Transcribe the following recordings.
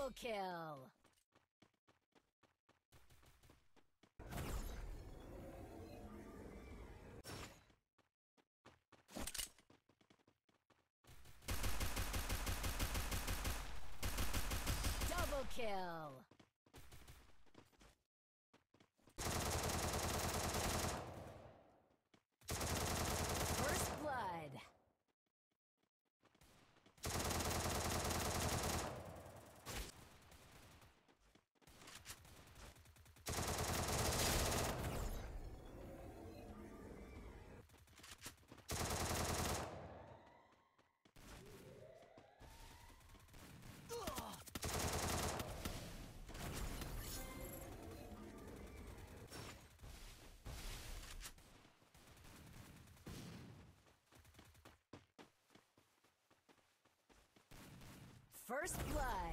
Double kill! Double kill! First Blood.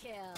kill.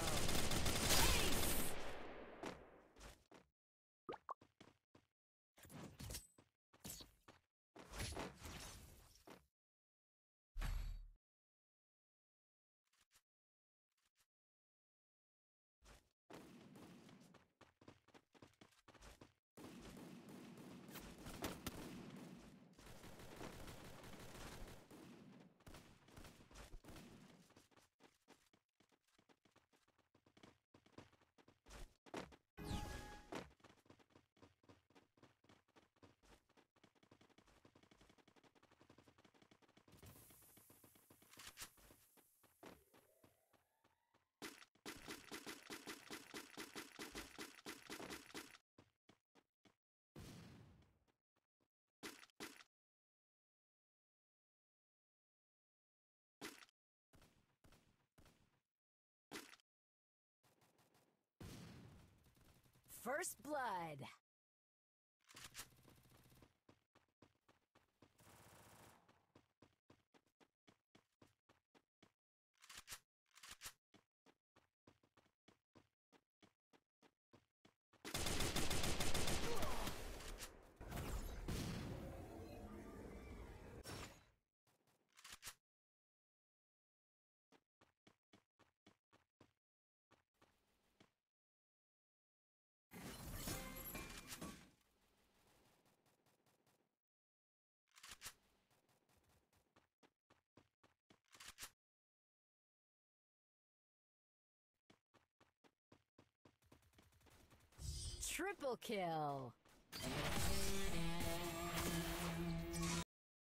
First Blood. Triple kill!